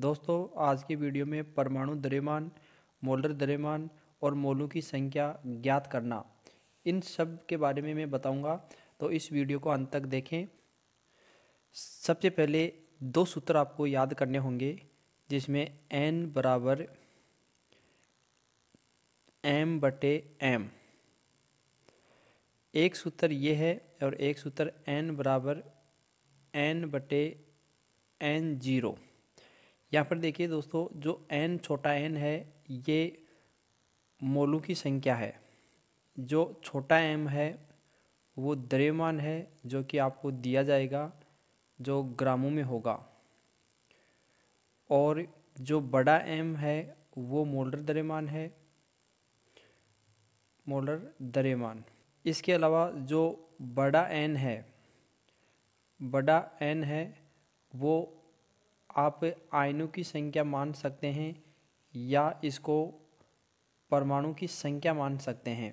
दोस्तों आज की वीडियो में परमाणु द्रव्यमान मोलर द्रव्यमान और मोलों की संख्या ज्ञात करना इन सब के बारे में मैं बताऊंगा तो इस वीडियो को अंत तक देखें सबसे पहले दो सूत्र आपको याद करने होंगे जिसमें n बराबर m बटे m एक सूत्र ये है और एक सूत्र n बराबर n बटे एन जीरो यहाँ पर देखिए दोस्तों जो एन छोटा एन है ये मोलू की संख्या है जो छोटा एम है वो द्रव्यमान है जो कि आपको दिया जाएगा जो ग्रामों में होगा और जो बड़ा एम है वो मोलर द्रव्यमान है मोलर द्रव्यमान इसके अलावा जो बड़ा एन है बड़ा एन है वो आप आयनों की संख्या मान सकते हैं या इसको परमाणु की संख्या मान सकते हैं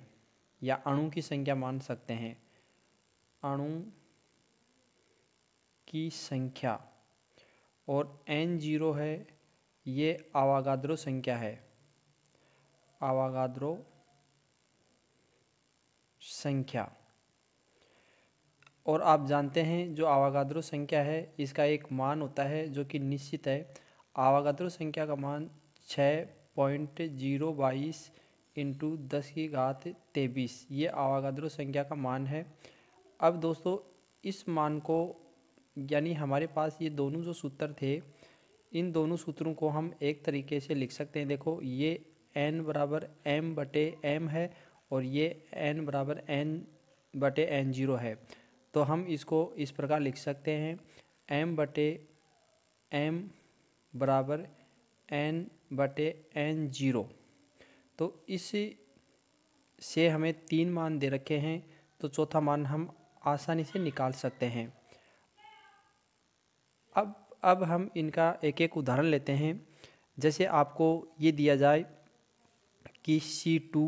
या अणु की संख्या मान सकते हैं अणु की संख्या और एन जीरो है ये आवागाद्रो संख्या है आवागाद्रो संख्या और आप जानते हैं जो आवागाद्रो संख्या है इसका एक मान होता है जो कि निश्चित है आवागाद्रो संख्या का मान छः पॉइंट जीरो बाईस इंटू दस की घात तेबीस ये आवागाद्रो संख्या का मान है अब दोस्तों इस मान को यानी हमारे पास ये दोनों जो सूत्र थे इन दोनों सूत्रों को हम एक तरीके से लिख सकते हैं देखो ये एन बराबर एम बटे एम है और ये एन बराबर एन बटे एन जीरो है तो हम इसको इस प्रकार लिख सकते हैं एम बटे एम बराबर एन बटे एन जीरो तो इस से हमें तीन मान दे रखे हैं तो चौथा मान हम आसानी से निकाल सकते हैं अब अब हम इनका एक एक उदाहरण लेते हैं जैसे आपको ये दिया जाए कि C two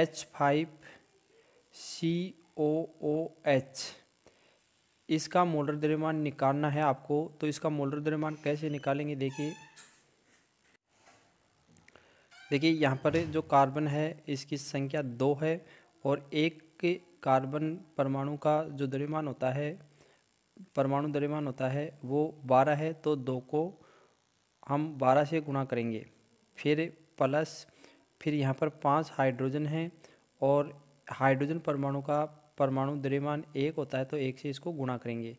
H five C O O H इसका मोलर द्रव्यमान निकालना है आपको तो इसका मोलर द्रव्यमान कैसे निकालेंगे देखिए देखिए यहाँ पर जो कार्बन है इसकी संख्या दो है और एक कार्बन परमाणु का जो द्रव्यमान होता है परमाणु द्रव्यमान होता है वो बारह है तो दो को हम बारह से गुणा करेंगे फिर प्लस फिर यहाँ पर पांच हाइड्रोजन हैं और हाइड्रोजन परमाणु का परमाणु द्रव्यमान एक होता है तो एक से इसको गुणा करेंगे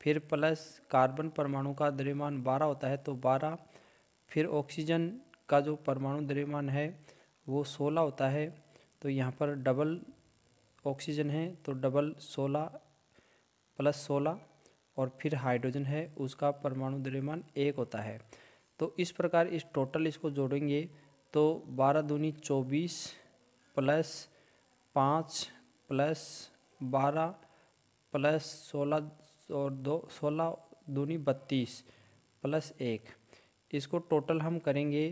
फिर प्लस कार्बन परमाणु का द्रव्यमान बारह होता है तो बारह फिर ऑक्सीजन का जो परमाणु द्रव्यमान है वो सोलह होता है तो यहाँ पर डबल ऑक्सीजन है तो डबल सोलह प्लस सोलह और फिर हाइड्रोजन है उसका परमाणु द्रव्यमान एक होता है तो इस प्रकार इस टोटल इसको जोड़ेंगे तो बारह दूनी चौबीस प्लस पाँच प्लस बारह प्लस सोलह और दो सोलह दूनी बत्तीस प्लस एक इसको टोटल हम करेंगे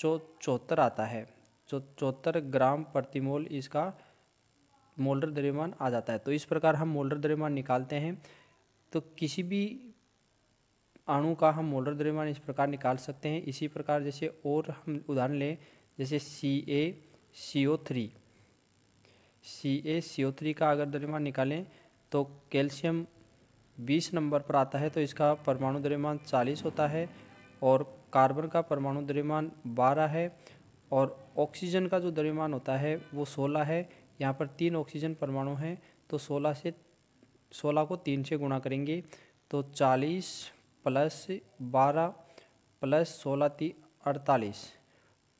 चौ चौहत्तर आता है चौ चौहत्तर ग्राम प्रतिमोल इसका मोल्डर द्रव्यमान आ जाता है तो इस प्रकार हम मोल्डर द्रव्यमान निकालते हैं तो किसी भी अणु का हम मोलर द्रव्यमान इस प्रकार निकाल सकते हैं इसी प्रकार जैसे और हम उदाहरण लें जैसे सी ए सी ओ थ्री सी ए सी ओ थ्री का अगर द्रव्यमान निकालें तो कैल्शियम बीस नंबर पर आता है तो इसका परमाणु द्रव्यमान चालीस होता है और कार्बन का परमाणु द्रव्यमान बारह है और ऑक्सीजन का जो द्रव्यमान होता है वो सोलह है यहाँ पर तीन ऑक्सीजन परमाणु हैं तो सोलह से सोलह को तीन से गुणा करेंगे तो चालीस प्लस बारह प्लस सोलह ती अड़तालीस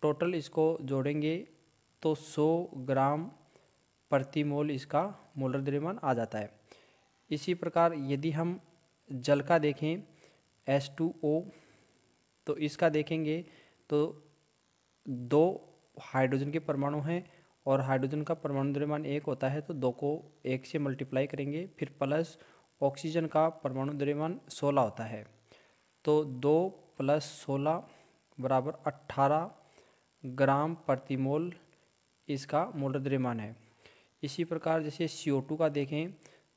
टोटल इसको जोड़ेंगे तो सौ ग्राम प्रति मोल इसका मोलर द्रव्यमान आ जाता है इसी प्रकार यदि हम जल का देखें H2O तो इसका देखेंगे तो दो हाइड्रोजन के परमाणु हैं और हाइड्रोजन का परमाणु द्रव्यमान एक होता है तो दो को एक से मल्टीप्लाई करेंगे फिर प्लस ऑक्सीजन का परमाणु द्रव्यमान सोलह होता है तो दो प्लस सोलह बराबर अट्ठारह ग्राम प्रति मोल इसका मोलर द्रव्यमान है इसी प्रकार जैसे सी का देखें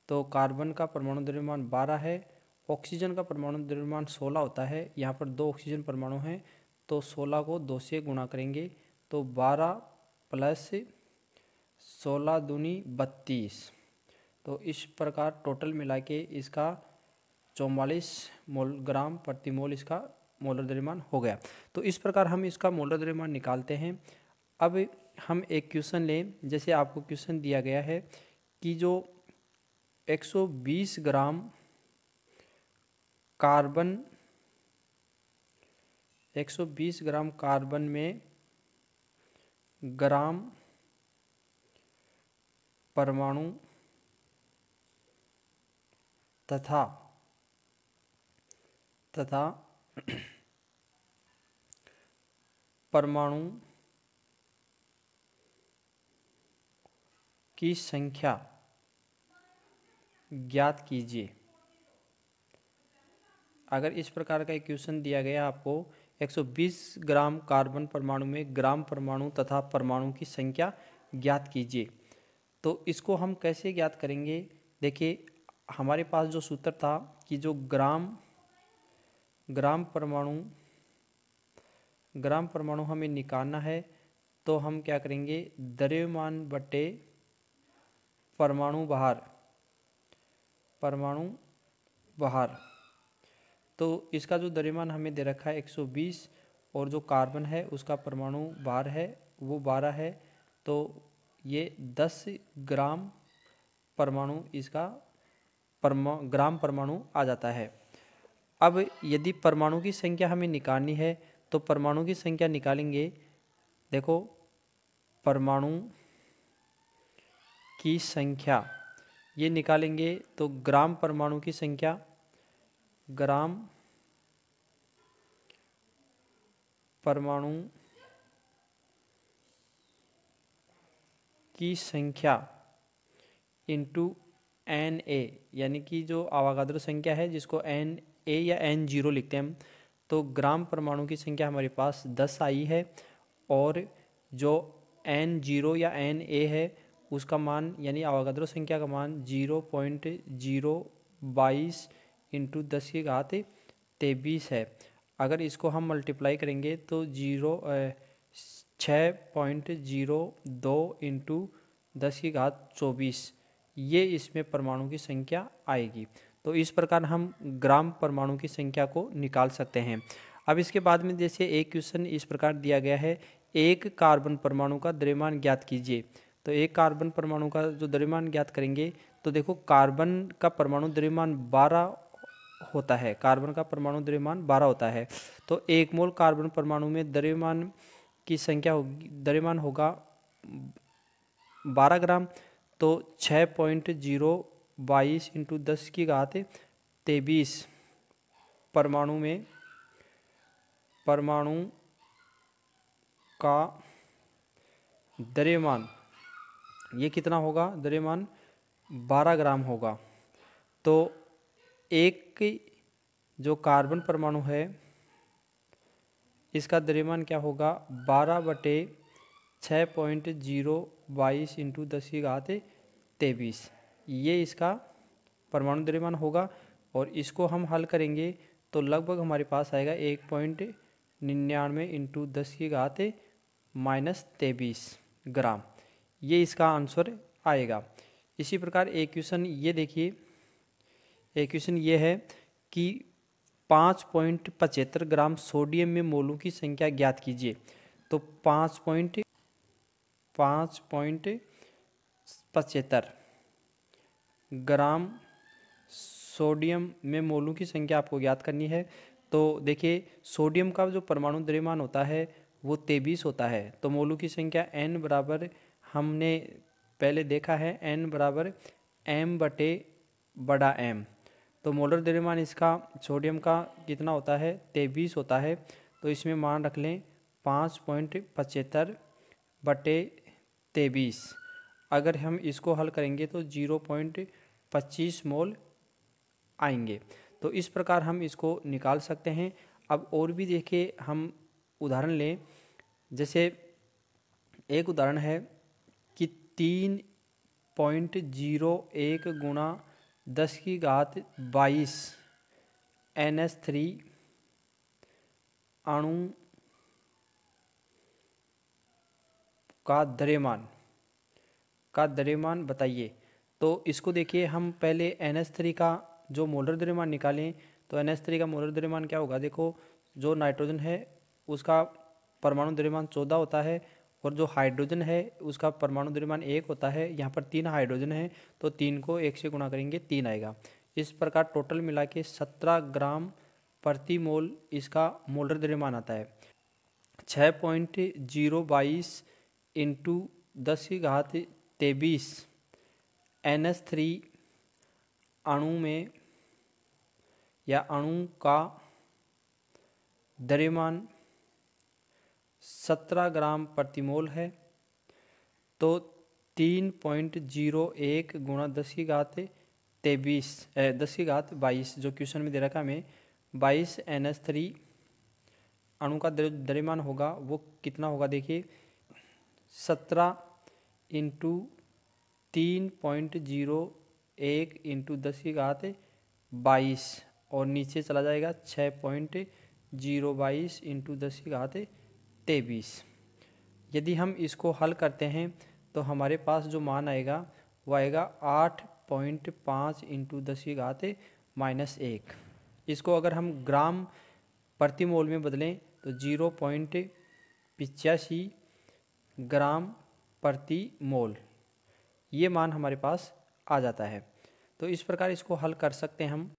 तो कार्बन का परमाणु द्रव्यमान बारह है ऑक्सीजन का परमाणु द्रव्यमान सोलह होता है यहाँ पर दो ऑक्सीजन परमाणु हैं तो सोलह को दो से गुणा करेंगे तो बारह प्लस सोलह दूनी बत्तीस तो इस प्रकार टोटल मिला के इसका चौवालीस मोल ग्राम प्रति मोल इसका मोलर द्रव्यमान हो गया तो इस प्रकार हम इसका मोलर द्रव्यमान निकालते हैं अब हम एक क्वेश्चन लें जैसे आपको क्वेश्चन दिया गया है कि जो 120 ग्राम कार्बन 120 ग्राम कार्बन में ग्राम परमाणु तथा तथा परमाणु की संख्या ज्ञात कीजिए अगर इस प्रकार का एक क्वेश्चन दिया गया आपको 120 ग्राम कार्बन परमाणु में ग्राम परमाणु तथा परमाणु की संख्या ज्ञात कीजिए तो इसको हम कैसे ज्ञात करेंगे देखिए हमारे पास जो सूत्र था कि जो ग्राम ग्राम परमाणु ग्राम परमाणु हमें निकालना है तो हम क्या करेंगे द्रव्यमान बटे परमाणु बाहर परमाणु बाहर तो इसका जो दरिमान हमें दे रखा है 120 और जो कार्बन है उसका परमाणु बाहर है वो 12 है तो ये 10 ग्राम परमाणु इसका परमा ग्राम परमाणु आ जाता है अब यदि परमाणु की संख्या हमें निकालनी है तो परमाणु की संख्या निकालेंगे देखो परमाणु की संख्या ये निकालेंगे तो ग्राम परमाणु की संख्या ग्राम परमाणु की संख्या इंटू एन ए यानी कि जो आवागाद्र संख्या है जिसको एन ए या एन जीरो लिखते हैं हम तो ग्राम परमाणु की संख्या हमारे पास दस आई है और जो एन जीरो या एन ए है उसका मान यानी अवगद्रो संख्या का मान जीरो पॉइंट जीरो बाईस इंटू दस की घात तेबीस है अगर इसको हम मल्टीप्लाई करेंगे तो जीरो छः पॉइंट जीरो दो इंटू दस की घात चौबीस ये इसमें परमाणु की संख्या आएगी तो इस प्रकार हम ग्राम परमाणु की संख्या को निकाल सकते हैं अब इसके बाद में जैसे एक क्वेश्चन इस प्रकार दिया गया है एक कार्बन परमाणु का द्रव्यमान ज्ञात कीजिए तो एक कार्बन परमाणु का जो द्रव्यमान ज्ञात करेंगे तो देखो कार्बन का परमाणु द्रव्यमान बारह होता है कार्बन का परमाणु द्रव्यमान बारह होता है तो एक मोल कार्बन परमाणु में द्रव्यमान की संख्या होगी द्रव्यमान होगा बारह ग्राम तो छः पॉइंट जीरो बाईस इंटू दस की घात तेबीस परमाणु में परमाणु का द्रव्यमान ये कितना होगा द्रव्यमान 12 ग्राम होगा तो एक जो कार्बन परमाणु है इसका द्रव्यमान क्या होगा 12 बटे छः पॉइंट जीरो बाईस इंटू दस की घात तेईस ये इसका परमाणु द्रव्यमान होगा और इसको हम हल करेंगे तो लगभग हमारे पास आएगा एक पॉइंट निन्यानवे इंटू दस की घात माइनस तेईस ग्राम ये इसका आंसर आएगा इसी प्रकार एक क्वेश्चन ये देखिए एक क्वेश्चन ये है कि पाँच पॉइंट पचहत्तर ग्राम सोडियम में मोलों की संख्या ज्ञात कीजिए तो पाँच पॉइंट पाँच पॉइंट पचहत्तर ग्राम सोडियम में मोलों की संख्या आपको ज्ञात करनी है तो देखिए सोडियम का जो परमाणु द्रव्यमान होता है वो तेबीस होता है तो मोलों की संख्या एन बराबर हमने पहले देखा है एन बराबर एम बटे बड़ा एम तो मोलर द्रव्यमान इसका सोडियम का कितना होता है तेईस होता है तो इसमें मान रख लें पाँच पॉइंट पचहत्तर बटे तेईस अगर हम इसको हल करेंगे तो जीरो पॉइंट पच्चीस मोल आएंगे तो इस प्रकार हम इसको निकाल सकते हैं अब और भी देखिए हम उदाहरण लें जैसे एक उदाहरण है तीन पॉइंट जीरो एक गुणा दस की घात बाईस एन एस थ्री अणु का द्रव्यमान का द्रव्यमान बताइए तो इसको देखिए हम पहले एन एस थ्री का जो मोलर द्रव्यमान निकालें तो एन एस थ्री का मोलर द्रव्यमान क्या होगा देखो जो नाइट्रोजन है उसका परमाणु द्रव्यमान चौदह होता है और जो हाइड्रोजन है उसका परमाणु द्रव्यमान एक होता है यहाँ पर तीन हाइड्रोजन है तो तीन को एक से गुणा करेंगे तीन आएगा इस प्रकार टोटल मिला के सत्रह ग्राम प्रति मोल इसका मोलर द्रव्यमान आता है छः पॉइंट जीरो बाईस इंटू दस की घात तेबीस एन एस थ्री अणु में या अणु का द्रव्यमान सत्रह ग्राम प्रतिमोल है तो तीन पॉइंट जीरो एक गुणा दस की घात तेबीस दस की घात बाईस जो क्वेश्चन में दे रखा हमें बाईस एन एस थ्री अणु का द्रव्यमान होगा वो कितना होगा देखिए सत्रह इंटू तीन पॉइंट जीरो एक इंटू दस की घात बाईस और नीचे चला जाएगा छः पॉइंट जीरो बाईस इंटू दस की घात तेईस यदि हम इसको हल करते हैं तो हमारे पास जो मान आएगा वो आएगा आठ पॉइंट पाँच इंटू दस की घात माइनस एक इसको अगर हम ग्राम प्रति मोल में बदलें तो जीरो पॉइंट पिचासी ग्राम प्रति मोल ये मान हमारे पास आ जाता है तो इस प्रकार इसको हल कर सकते हैं हम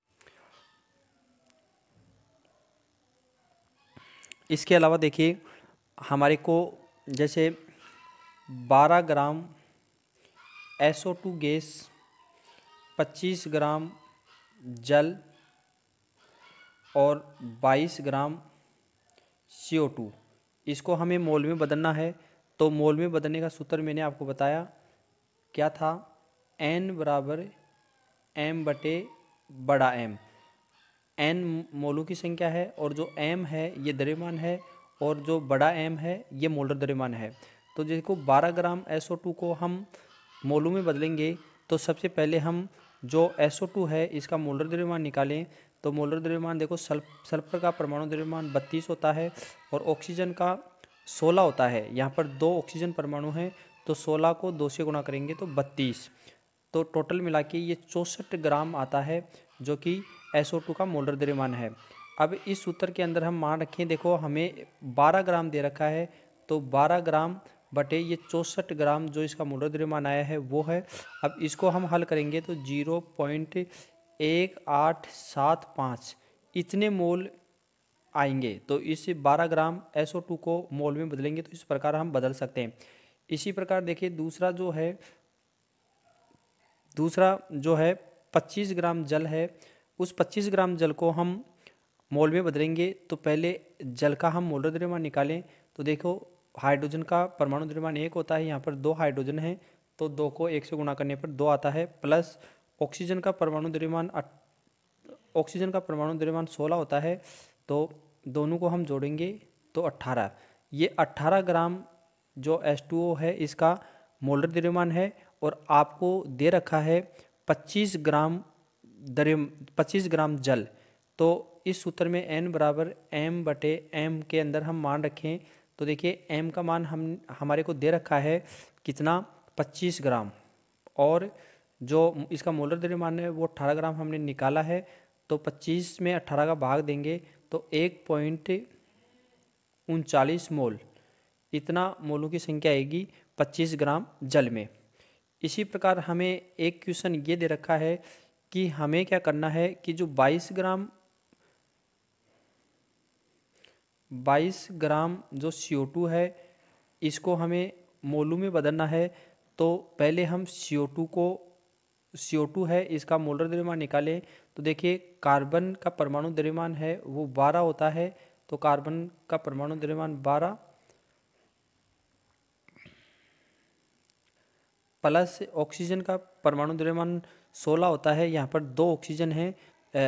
इसके अलावा देखिए हमारे को जैसे 12 ग्राम टू गैस 25 ग्राम जल और 22 ग्राम टू इसको हमें मोल में बदलना है तो मोल में बदलने का सूत्र मैंने आपको बताया क्या था एन बराबर एम बटे बड़ा एम एन मोलों की संख्या है और जो एम है ये द्रव्यमान है और जो बड़ा एम है ये मोलर द्रव्यमान है तो जिसको 12 ग्राम SO2 को हम मोलू में बदलेंगे तो सबसे पहले हम जो SO2 है इसका मोलर द्रव्यमान निकालें तो मोलर द्रव्यमान देखो सल्फर का परमाणु द्रव्यमान बत्तीस होता है और ऑक्सीजन का सोलह होता है यहाँ पर दो ऑक्सीजन परमाणु हैं तो सोलह को दो से गुणा करेंगे तो बत्तीस तो टोटल मिला के ये चौंसठ ग्राम आता है जो कि एस का मोलर द्रव्यमान है अब इस सूत्र के अंदर हम मान रखें देखो हमें 12 ग्राम दे रखा है तो 12 ग्राम बटे ये चौंसठ ग्राम जो इसका मूल द्रव्यमान आया है वो है अब इसको हम हल करेंगे तो जीरो पॉइंट एक आठ सात पाँच इतने मोल आएंगे तो इस 12 ग्राम SO2 को मोल में बदलेंगे तो इस प्रकार हम बदल सकते हैं इसी प्रकार देखिए दूसरा जो है दूसरा जो है 25 ग्राम जल है उस 25 ग्राम जल को हम मोल में बदलेंगे तो पहले जल का हम मोलर द्रव्यमान निकालें तो देखो हाइड्रोजन का परमाणु द्रव्यमान एक होता है यहाँ पर दो हाइड्रोजन है तो दो को एक से गुणा करने पर दो आता है प्लस ऑक्सीजन का परमाणु द्रव्यमान ऑक्सीजन का परमाणु द्रव्यमान सोलह होता है तो दोनों को हम जोड़ेंगे तो अट्ठारह ये अट्ठारह ग्राम जो एस टू ओ है इसका मोलर द्रव्यमान है और आपको दे रखा है पच्चीस ग्राम द्रव्य पच्चीस ग्राम जल तो इस सूत्र में एन बराबर एम बटे एम के अंदर हम मान रखें तो देखिए एम का मान हम हमारे को दे रखा है कितना पच्चीस ग्राम और जो इसका मोलर द्रव्यमान है वो अट्ठारह ग्राम हमने निकाला है तो पच्चीस में अट्ठारह का भाग देंगे तो एक पॉइंट उनचालीस मोल इतना मोलों की संख्या आएगी पच्चीस ग्राम जल में इसी प्रकार हमें एक क्वेश्चन ये दे रखा है कि हमें क्या करना है कि जो 22 ग्राम बाईस ग्राम जो सी है इसको हमें मोलू में बदलना है तो पहले हम सी को सी है इसका मोलर द्रव्यमान निकालें तो देखिए कार्बन का परमाणु द्रव्यमान है वो 12 होता है तो कार्बन का परमाणु द्रव्यमान 12 प्लस ऑक्सीजन का परमाणु द्रव्यमान 16 होता है यहाँ पर दो ऑक्सीजन है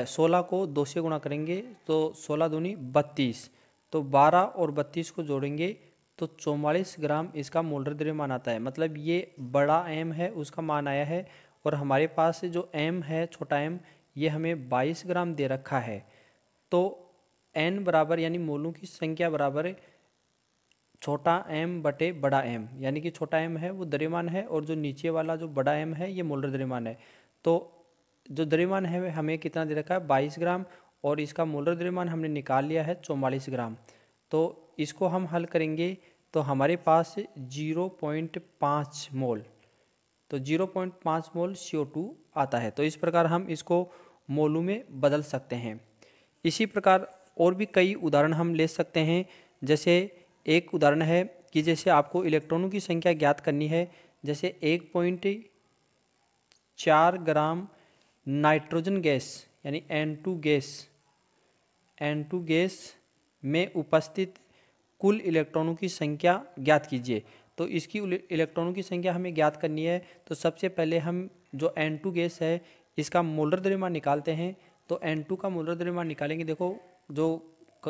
सोलह को दो से गुणा करेंगे तो सोलह दूनी बत्तीस तो 12 और 32 को जोड़ेंगे तो चौवालीस ग्राम इसका मोलर द्रव्यमान आता है मतलब ये बड़ा एम है उसका मान आया है और हमारे पास जो एम है छोटा एम ये हमें 22 ग्राम दे रखा है तो एन बराबर यानी मोलों की संख्या बराबर छोटा एम बटे बड़ा एम यानी कि छोटा एम है वो द्रव्यमान है और जो नीचे वाला जो बड़ा एम है ये मोलर द्रव्यमान है तो जो द्रव्यमान है हमें कितना दे रखा है 22 ग्राम और इसका मूल द्रव्यमान हमने निकाल लिया है चौवालीस ग्राम तो इसको हम हल करेंगे तो हमारे पास जीरो पॉइंट पाँच मोल तो जीरो पॉइंट पाँच मोल सी टू आता है तो इस प्रकार हम इसको मोलू में बदल सकते हैं इसी प्रकार और भी कई उदाहरण हम ले सकते हैं जैसे एक उदाहरण है कि जैसे आपको इलेक्ट्रॉनों की संख्या ज्ञात करनी है जैसे एक पॉइंट चार ग्राम नाइट्रोजन गैस यानी N two gas N two gas में उपस्थित कुल इलेक्ट्रॉनों की संख्या ज्ञात कीजिए तो इसकी इलेक्ट्रॉनों की संख्या हमें ज्ञात करनी है तो सबसे पहले हम जो एन टू गैस है इसका मोलर द्रव्यमान निकालते हैं तो एन टू का मोलर द्रव्यमान निकालेंगे देखो जो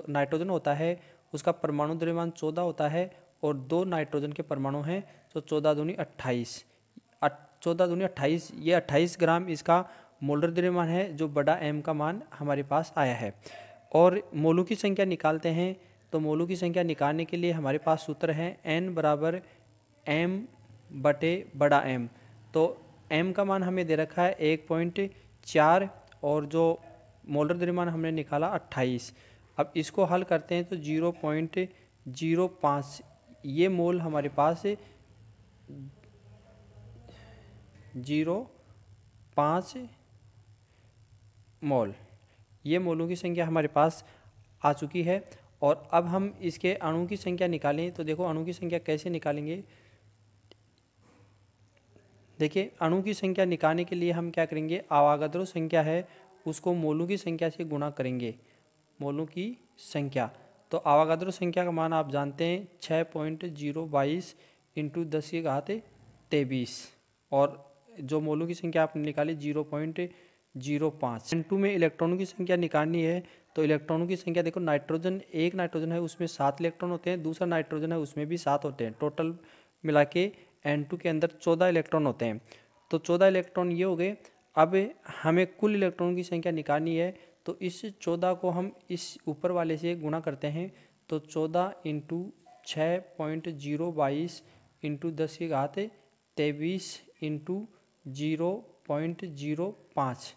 नाइट्रोजन होता है उसका परमाणु द्रव्यमान चौदह होता है और दो नाइट्रोजन के परमाणु हैं तो चौदह दूनी अट्ठाईस चौदह दूनी अट्ठाईस ये अट्ठाईस ग्राम इसका मोलर द्रव्यमान है जो बड़ा एम का मान हमारे पास आया है और मोलों की संख्या निकालते हैं तो मोलों की संख्या निकालने के लिए हमारे पास सूत्र है एन बराबर एम बटे बड़ा एम तो एम का मान हमें दे रखा है एक पॉइंट चार और जो मोलर द्रव्यमान हमने निकाला अट्ठाईस अब इसको हल करते हैं तो जीरो पॉइंट जीरो पाँच ये मोल हमारे पास जीरो पाँच मोल ये मोलों की संख्या हमारे पास आ चुकी है और अब हम इसके अणु की संख्या निकालें तो देखो अणु की संख्या कैसे निकालेंगे देखिए अणु की संख्या निकालने के लिए हम क्या करेंगे आवागद्रो संख्या है उसको मोलों की संख्या से गुणा करेंगे मोलों की संख्या तो आवागद्रो संख्या का मान आप जानते हैं छः पॉइंट जीरो बाईस इंटू दस के घाते तेईस और जो मोलों की संख्या आपने निकाली जीरो पॉइंट जीरो पाँच एन टू में इलेक्ट्रॉनों की संख्या निकालनी है तो इलेक्ट्रॉनों की संख्या देखो नाइट्रोजन एक नाइट्रोजन है उसमें सात इलेक्ट्रॉन होते हैं दूसरा नाइट्रोजन है उसमें भी सात होते हैं टोटल मिला के एन टू के अंदर चौदह इलेक्ट्रॉन होते हैं तो चौदह इलेक्ट्रॉन ये हो गए अब हमें कुल इलेक्ट्रॉनों की संख्या निकालनी है तो इस चौदह को हम इस ऊपर वाले से गुणा करते हैं तो चौदह इंटू छः पॉइंट जीरो बाईस इंटू दस की घात तेईस इंटू जीरो पॉइंट जीरो पाँच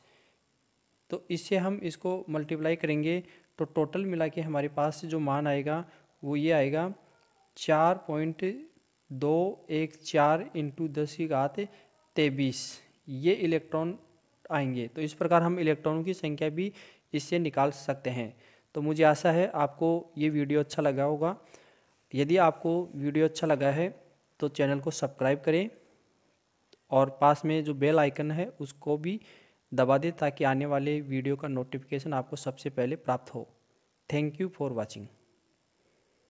तो इससे हम इसको मल्टीप्लाई करेंगे तो टोटल मिला के हमारे पास जो मान आएगा वो ये आएगा चार पॉइंट दो एक चार इंटू दस की घात तेबीस ये इलेक्ट्रॉन आएंगे तो इस प्रकार हम इलेक्ट्रॉनों की संख्या भी इससे निकाल सकते हैं तो मुझे आशा है आपको ये वीडियो अच्छा लगा होगा यदि आपको वीडियो अच्छा लगा है तो चैनल को सब्सक्राइब करें और पास में जो बेल आइकन है उसको भी दबा दें ताकि आने वाले वीडियो का नोटिफिकेशन आपको सबसे पहले प्राप्त हो थैंक यू फॉर वॉचिंग